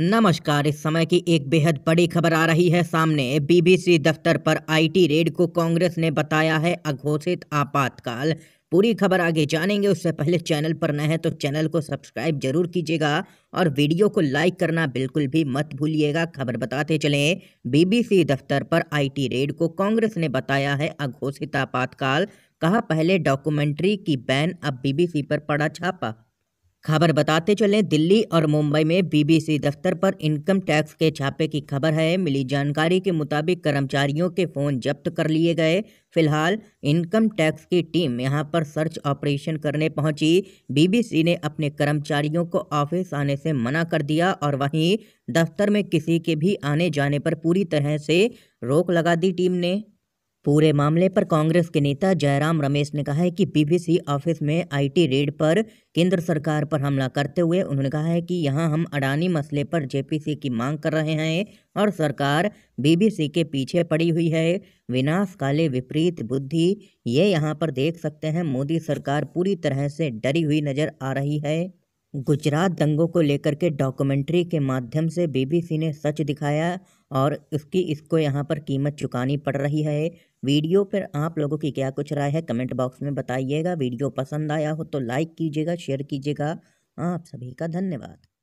नमस्कार इस समय की एक बेहद बड़ी खबर आ रही है सामने बीबीसी दफ्तर पर आईटी रेड को कांग्रेस ने बताया है अघोषित आपातकाल पूरी खबर आगे जानेंगे उससे पहले चैनल पर न है तो चैनल को सब्सक्राइब जरूर कीजिएगा और वीडियो को लाइक करना बिल्कुल भी मत भूलिएगा खबर बताते चलें बीबीसी दफ्तर पर आईटी रेड को कांग्रेस ने बताया है अघोषित आपातकाल कहा पहले डॉक्यूमेंट्री की बैन अब बीबीसी पर पड़ा छापा खबर बताते चलें दिल्ली और मुंबई में बीबीसी दफ्तर पर इनकम टैक्स के छापे की खबर है मिली जानकारी के मुताबिक कर्मचारियों के फोन जब्त कर लिए गए फिलहाल इनकम टैक्स की टीम यहां पर सर्च ऑपरेशन करने पहुंची बीबीसी ने अपने कर्मचारियों को ऑफिस आने से मना कर दिया और वहीं दफ्तर में किसी के भी आने जाने पर पूरी तरह से रोक लगा दी टीम ने पूरे मामले पर कांग्रेस के नेता जयराम रमेश ने कहा है कि बीबीसी ऑफिस में आईटी रेड पर केंद्र सरकार पर हमला करते हुए उन्होंने कहा है कि यहां हम अडानी मसले पर जेपीसी की मांग कर रहे हैं और सरकार बीबीसी के पीछे पड़ी हुई है विनाश काले विपरीत बुद्धि ये यहाँ पर देख सकते हैं मोदी सरकार पूरी तरह से डरी हुई नजर आ रही है गुजरात दंगों को लेकर के डॉक्यूमेंट्री के माध्यम से बीबीसी ने सच दिखाया और उसकी इसको यहाँ पर कीमत चुकानी पड़ रही है वीडियो पर आप लोगों की क्या कुछ राय है कमेंट बॉक्स में बताइएगा वीडियो पसंद आया हो तो लाइक कीजिएगा शेयर कीजिएगा आप सभी का धन्यवाद